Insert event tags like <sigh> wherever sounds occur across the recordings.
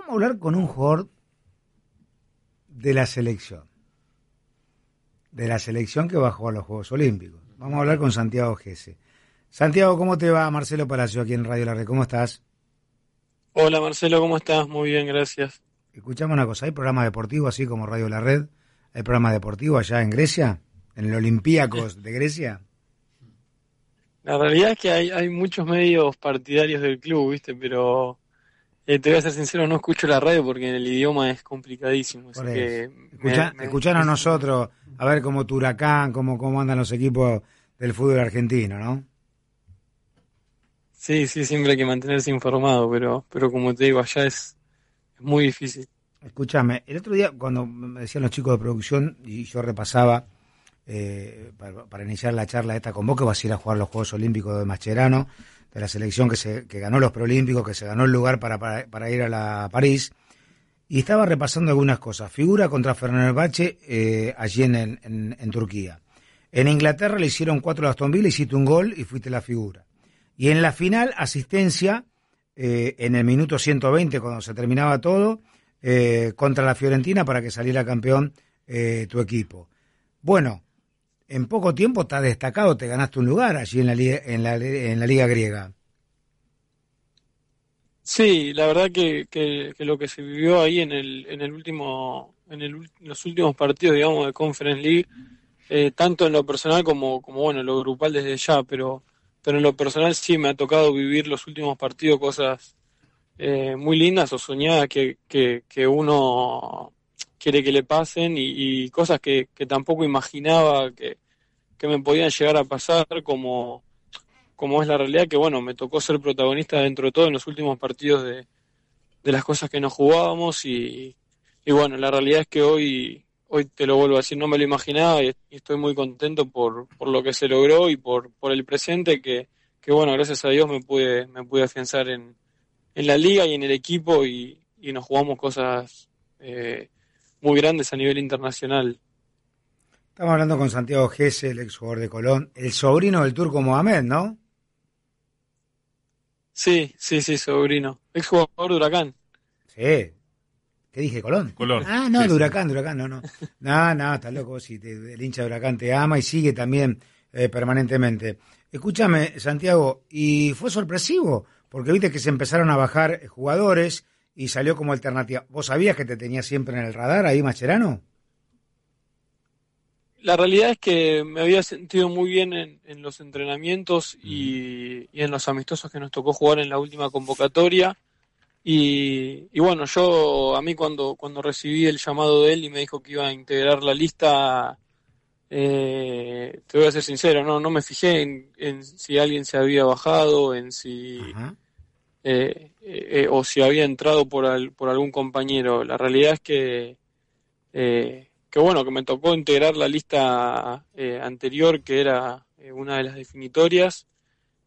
Vamos a hablar con un jugador de la selección. De la selección que bajó a los Juegos Olímpicos. Vamos a hablar con Santiago Gese. Santiago, ¿cómo te va? Marcelo Palacio aquí en Radio La Red. ¿Cómo estás? Hola Marcelo, ¿cómo estás? Muy bien, gracias. Escuchame una cosa, ¿hay programa deportivo así como Radio La Red? ¿Hay programa deportivo allá en Grecia? ¿En el Olympiacos de Grecia? La realidad es que hay muchos medios partidarios del club, ¿viste? Pero eh, te voy a ser sincero, no escucho la radio porque en el idioma es complicadísimo. Así que escucharon nosotros, a ver cómo Turacán, cómo, cómo andan los equipos del fútbol argentino, ¿no? Sí, sí, siempre hay que mantenerse informado, pero, pero como te digo, allá es, muy difícil. Escúchame, el otro día cuando me decían los chicos de producción y yo repasaba eh, para, iniciar la charla esta con vos que vas a ir a jugar los Juegos Olímpicos de Mascherano, de la selección que, se, que ganó los preolímpicos, que se ganó el lugar para, ir a la París. Y estaba repasando algunas cosas. Figura contra Fernando Bache eh, allí en, Turquía. En Inglaterra le hicieron cuatro a Aston Villa, hiciste un gol y fuiste la figura. Y en la final, asistencia eh, en el minuto 120, cuando se terminaba todo, eh, contra la Fiorentina para que saliera campeón tu equipo. Bueno, en poco tiempo te ha destacado, te ganaste un lugar allí en la, liga, en la, Liga Griega. Sí, la verdad que, que, lo que se vivió ahí en el, en el último, en los últimos partidos, digamos, de Conference League, eh, tanto en lo personal como, como bueno, lo grupal desde ya, pero, pero en lo personal sí me ha tocado vivir los últimos partidos cosas eh, muy lindas o soñadas que, que, que uno quiere que le pasen y, cosas que, que, tampoco imaginaba que, que, me podían llegar a pasar, como, como es la realidad que, bueno, me tocó ser protagonista dentro de todo en los últimos partidos de, de las cosas que nos jugábamos y, y, bueno, la realidad es que hoy, hoy te lo vuelvo a decir, no me lo imaginaba y, estoy muy contento por, por lo que se logró y por, por el presente que, que, bueno, gracias a Dios me pude, me pude afianzar en, en la liga y en el equipo y, y nos jugamos cosas... Eh, muy grandes a nivel internacional. Estamos hablando con Santiago Gese, el ex jugador de Colón, el sobrino del turco Mohamed, ¿no? Sí, sí, sí, sobrino. Exjugador de Huracán. Sí. ¿Qué dije? ¿Colón? Colón. Ah, no, de Huracán, de Huracán, no, no. <laughs> no, no, estás loco. Si el hincha de Huracán te ama y sigue también eh, permanentemente. Escúchame, Santiago, y fue sorpresivo, porque viste que se empezaron a bajar jugadores y salió como alternativa. ¿Vos sabías que te tenía siempre en el radar ahí, Macherano? La realidad es que me había sentido muy bien en, los entrenamientos mm. y, en los amistosos que nos tocó jugar en la última convocatoria. Y, bueno, yo a mí cuando, cuando recibí el llamado de él y me dijo que iba a integrar la lista, eh, te voy a ser sincero, no, no me fijé en, si alguien se había bajado, en si... Eh, eh, o si había entrado por, algún compañero. La realidad es eh, que, bueno, que me tocó integrar la lista anterior, que era una de las definitorias,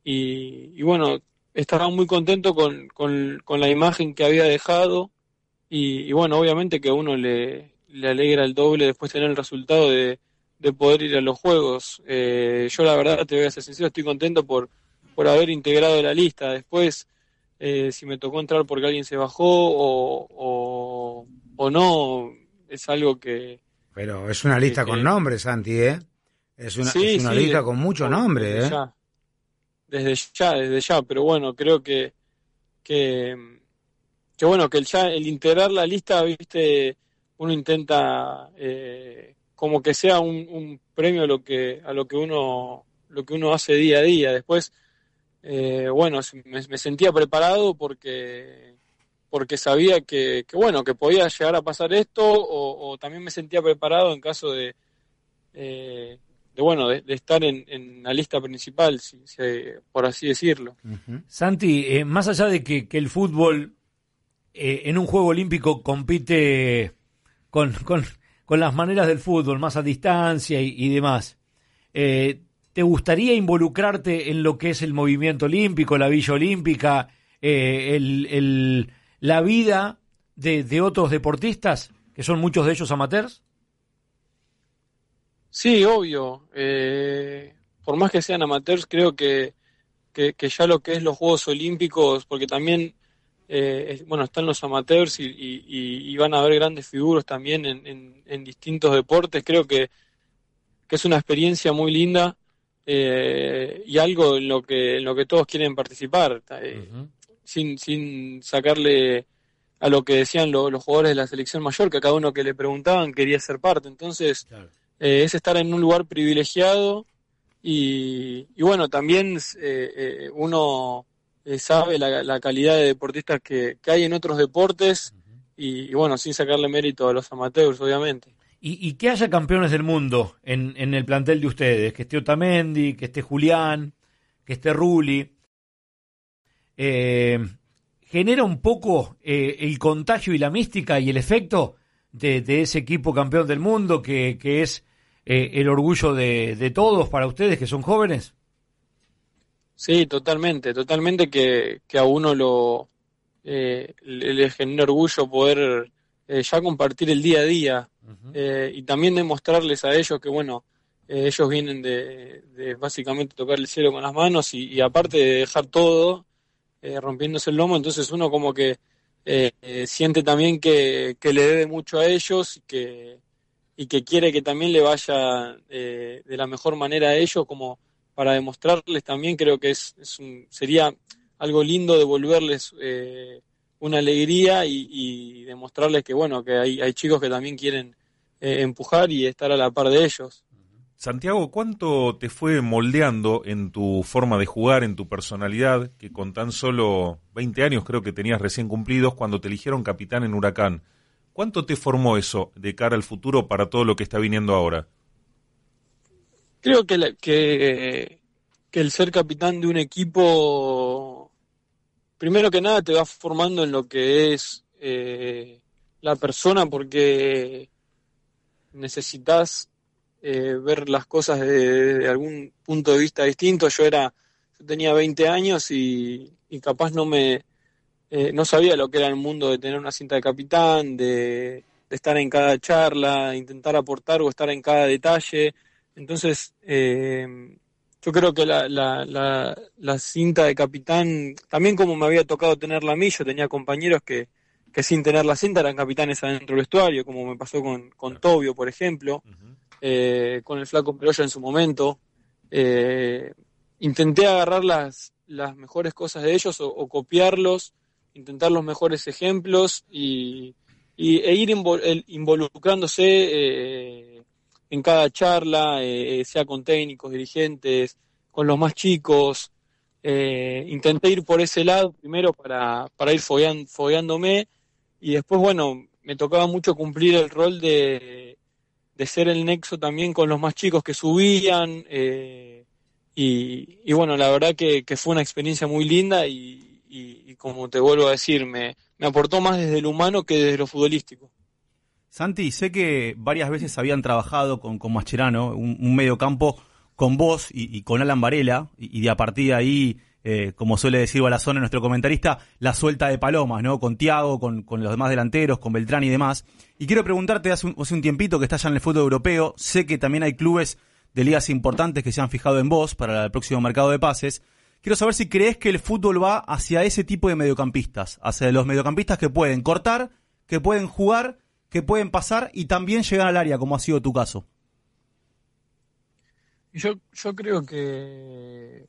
y, bueno, estaba muy contento con, la imagen que había dejado, y, bueno, obviamente que a uno le, alegra el doble después tener el resultado de, poder ir a los juegos. yo la verdad, te voy a ser sincero, estoy contento por, por haber integrado la lista. Después, eh, si me tocó entrar porque alguien se bajó o, no, es algo que... Pero es una lista con nombres, Santi, ¿eh? Es una, lista con muchos nombres, desde ¿eh? Ya. Desde ya, desde ya, pero bueno, creo que, que, bueno, que el, ya, el integrar la lista, viste, uno intenta eh, como que sea un, un premio a lo que, a lo que uno lo que uno hace día a día. Después, eh, bueno, me, sentía preparado porque, porque sabía que, bueno, que podía llegar a pasar esto o, también me sentía preparado en caso de, eh, de bueno, de, estar en, la lista principal, si, por así decirlo. Santi, eh, más allá de que, el fútbol en un Juego Olímpico compite con, con, las maneras del fútbol, más a distancia y, demás, ¿Te gustaría involucrarte en lo que es el movimiento olímpico, la Villa Olímpica, eh, la vida de, otros deportistas, que son muchos de ellos amateurs? Sí, obvio. Eh, por más que sean amateurs, creo que, que, ya lo que es los Juegos Olímpicos, porque también, eh, bueno, están los amateurs y, van a haber grandes figuras también en, distintos deportes, creo que es una experiencia muy linda eh, y algo en lo que en lo que todos quieren participar eh, sin sin sacarle a lo que decían los jugadores de la selección mayor que a cada uno que le preguntaban quería ser parte entonces eh, es estar en un lugar privilegiado y, y bueno también uno sabe la, calidad de deportistas que, que hay en otros deportes y, y bueno sin sacarle mérito a los amateurs obviamente y, que haya campeones del mundo en, el plantel de ustedes, que esté Otamendi, que esté Julián, que esté Ruli, eh, genera un poco eh, el contagio y la mística y el efecto de, ese equipo campeón del mundo que, es eh, el orgullo de, todos para ustedes que son jóvenes. Sí, totalmente, totalmente que, a uno lo le, le, genera orgullo poder ya compartir el día a día eh, y también demostrarles a ellos que, bueno, eh, ellos vienen de, básicamente tocar el cielo con las manos y, aparte de dejar todo eh, rompiéndose el lomo, entonces uno como que siente también que, le debe mucho a ellos y que, y que quiere que también le vaya de la mejor manera a ellos como para demostrarles también creo que es, sería algo lindo devolverles una alegría y, y, demostrarles que bueno que hay, hay chicos que también quieren eh, empujar y estar a la par de ellos. Santiago, ¿cuánto te fue moldeando en tu forma de jugar, en tu personalidad, que con tan solo 20 años creo que tenías recién cumplidos cuando te eligieron capitán en Huracán? ¿Cuánto te formó eso de cara al futuro para todo lo que está viniendo ahora? Creo que, que, el ser capitán de un equipo, primero que nada, te va formando en lo que es eh, la persona, porque necesitas eh, ver las cosas desde algún punto de vista distinto. Yo era, tenía 20 años y, capaz no me, eh, no sabía lo que era el mundo de tener una cinta de capitán, de, estar en cada charla, intentar aportar o estar en cada detalle. Entonces, eh, yo creo que la, la, la, la, cinta de capitán, también como me había tocado tenerla a mí, yo tenía compañeros que, que sin tener la cinta eran capitanes adentro del vestuario, como me pasó con, Tobio, por ejemplo, eh, con el Flaco Peroya en su momento. Eh, intenté agarrar las, las mejores cosas de ellos o, copiarlos, intentar los mejores ejemplos y, e ir involucrándose eh, en cada charla, sea con técnicos, dirigentes, con los más chicos. intenté ir por ese lado primero para, para ir fogueándome y después, bueno, me tocaba mucho cumplir el rol de, ser el nexo también con los más chicos que subían. Eh, y, bueno, la verdad que, fue una experiencia muy linda y, como te vuelvo a decir, me, aportó más desde lo humano que desde lo futbolístico. Santi, sé que varias veces habían trabajado con, con Mascherano, un, un medio con vos y, con Alan Varela, y, y, de a partir de ahí eh, como suele decir Balazón, nuestro comentarista, la suelta de palomas, ¿no? Con Tiago, con, los demás delanteros, con Beltrán y demás. Y quiero preguntarte, hace un, tiempito que estás ya en el fútbol europeo, sé que también hay clubes de ligas importantes que se han fijado en vos para el próximo mercado de pases. Quiero saber si crees que el fútbol va hacia ese tipo de mediocampistas, hacia los mediocampistas que pueden cortar, que pueden jugar, que pueden pasar y también llegar al área, como ha sido tu caso. Yo, yo creo que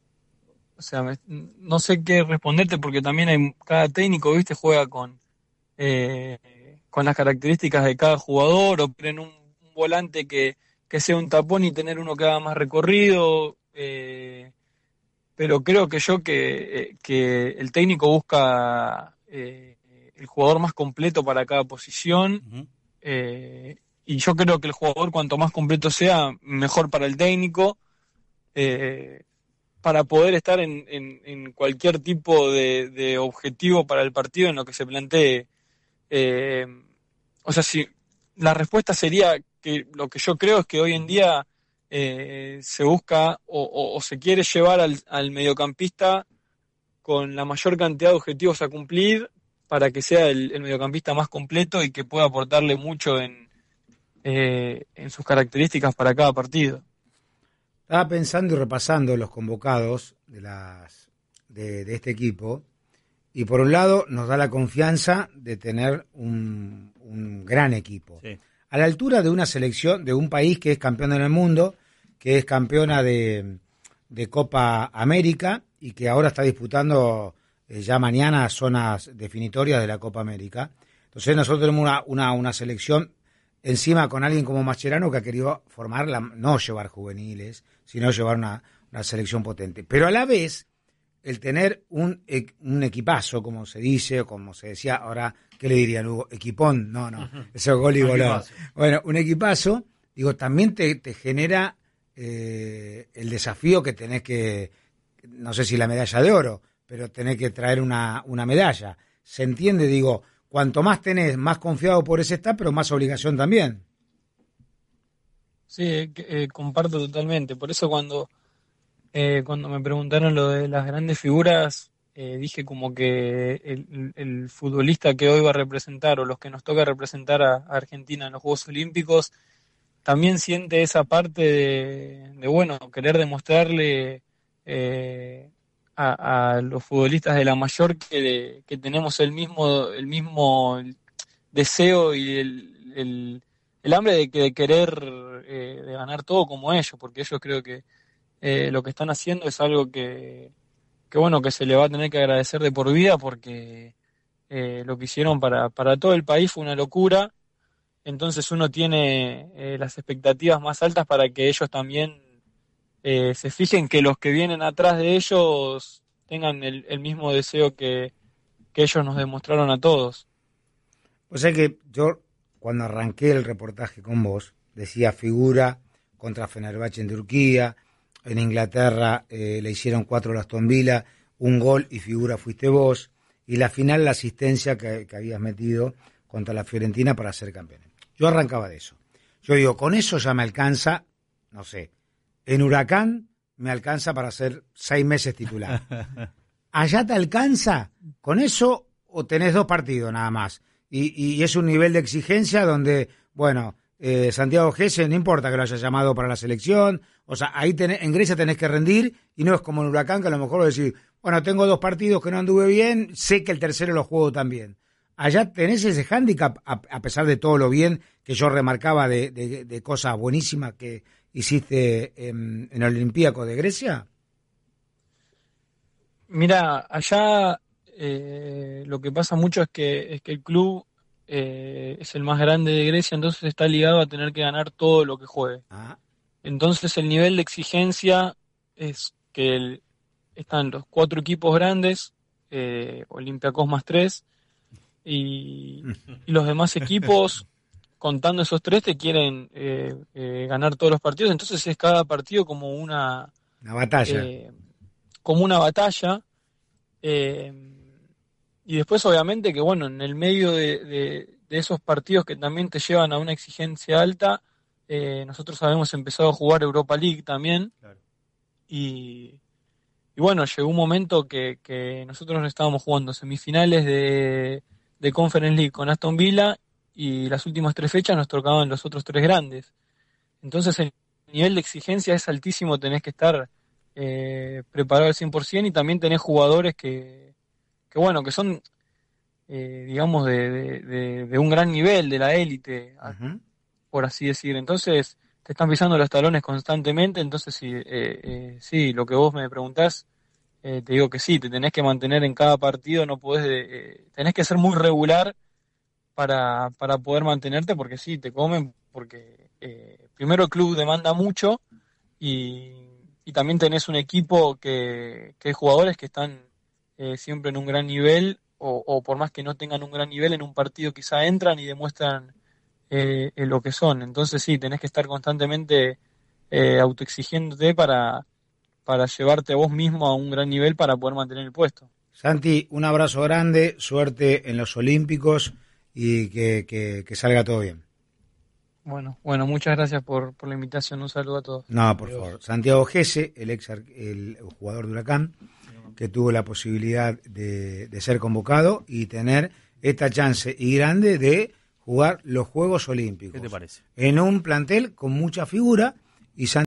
o sea, no sé qué responderte porque también hay, cada técnico, viste, juega con, eh, con las características de cada jugador o tienen un, volante que, sea un tapón y tener uno que haga más recorrido. Eh, pero creo que yo que, eh, el técnico busca el jugador más completo para cada posición. y yo creo que el jugador, cuanto más completo sea, mejor para el técnico para poder estar en, cualquier tipo de, objetivo para el partido en lo que se plantee. Eh, o sea, si la respuesta sería que lo que yo creo es que hoy en día eh, se busca o, se quiere llevar al, mediocampista con la mayor cantidad de objetivos a cumplir para que sea el, mediocampista más completo y que pueda aportarle mucho en eh, sus características para cada partido. Estaba pensando y repasando los convocados de, las, de, este equipo. Y por un lado, nos da la confianza de tener un, gran equipo. A la altura de una selección, de un país que es campeón en el mundo, que es campeona de, Copa América y que ahora está disputando eh, ya mañana zonas definitorias de la Copa América. Entonces nosotros tenemos una selección encima con alguien como Mascherano que ha querido formar, no llevar juveniles, sino llevar una, selección potente. Pero a la vez, el tener un, un equipazo, como se dice, o como se decía ahora, ¿qué le dirían Equipón, no, no, <laughs> eso es gol y Bueno, un equipazo, digo, también te, genera eh, el desafío que tenés que, no sé si la medalla de oro, pero tenés que traer una, una medalla. Se entiende, digo, cuanto más tenés, más confiado por ese está, pero más obligación también. Sí, eh, comparto totalmente. Por eso cuando, eh, cuando me preguntaron lo de las grandes figuras, eh, dije como que el, futbolista que hoy va a representar o los que nos toca representar a, Argentina en los Juegos Olímpicos, también siente esa parte de, bueno, querer demostrarle a, los futbolistas de la mayor que, tenemos el mismo, el mismo deseo y el, el, hambre de, de querer eh, ganar todo como ellos, porque ellos creo que eh, lo que están haciendo es algo que, que, bueno, que se le va a tener que agradecer de por vida porque eh, lo que hicieron para, para todo el país fue una locura entonces uno tiene las expectativas más altas para que ellos también eh, se fijen que los que vienen atrás de ellos tengan el, mismo deseo que, ellos nos demostraron a todos. O sea que yo, cuando arranqué el reportaje con vos, decía figura contra Fenerbahce en Turquía, en Inglaterra eh, le hicieron cuatro a las Villa, un gol y figura fuiste vos, y la final la asistencia que, que habías metido contra la Fiorentina para ser campeón. Yo arrancaba de eso. Yo digo, con eso ya me alcanza, no sé, en Huracán me alcanza para ser seis meses titular. <laughs> ¿Allá te alcanza con eso o tenés dos partidos nada más? Y, es un nivel de exigencia donde, bueno, eh, Santiago Gese, no importa que lo haya llamado para la selección, o sea, ahí en Grecia tenés que rendir y no es como en Huracán que a lo mejor vos decís, bueno, tengo dos partidos que no anduve bien, sé que el tercero lo juego también. Allá tenés ese hándicap, a, pesar de todo lo bien que yo remarcaba de, de cosas buenísimas que, hiciste en, el Olimpiaco de Grecia? Mira, allá eh, lo que pasa mucho es que, es que el club eh, es el más grande de Grecia, entonces está ligado a tener que ganar todo lo que juegue. Ah. Entonces el nivel de exigencia es que están los cuatro equipos grandes, eh, más tres, <laughs> y los demás equipos contando esos tres te quieren eh, eh, ganar todos los partidos, entonces es cada partido como una... batalla. Eh, como una batalla. y después obviamente que bueno, en el medio de, esos partidos que también te llevan a una exigencia alta, nosotros habíamos empezado a jugar Europa League también. Y, bueno, llegó un momento que, que nosotros estábamos jugando semifinales de, de Conference League con Aston Villa y las últimas tres fechas nos tocaban los otros tres grandes. Entonces el nivel de exigencia es altísimo, tenés que estar eh, preparado al 100% y también tenés jugadores que, que bueno, que son, eh, digamos, de, de, un gran nivel, de la élite, por así decir. Entonces te están pisando los talones constantemente, entonces si eh, lo que vos me preguntás, te digo que sí, te tenés que mantener en cada partido, no podés, tenés que ser muy regular para, para poder mantenerte, porque sí, te comen, porque eh, primero el club demanda mucho y, también tenés un equipo que, hay jugadores que están eh, siempre en un gran nivel o, por más que no tengan un gran nivel en un partido quizá entran y demuestran eh, lo que son. Entonces sí, tenés que estar constantemente autoexigiéndote para, para llevarte a vos mismo a un gran nivel para poder mantener el puesto. Santi, un abrazo grande, suerte en los Olímpicos y que, que, salga todo bien. Bueno, bueno, muchas gracias por, por, la invitación. Un saludo a todos. No, por favor. Santiago Gese, el ex el jugador de Huracán, que tuvo la posibilidad de, de, ser convocado y tener esta chance y grande de jugar los Juegos Olímpicos. ¿Qué te parece? En un plantel con mucha figura y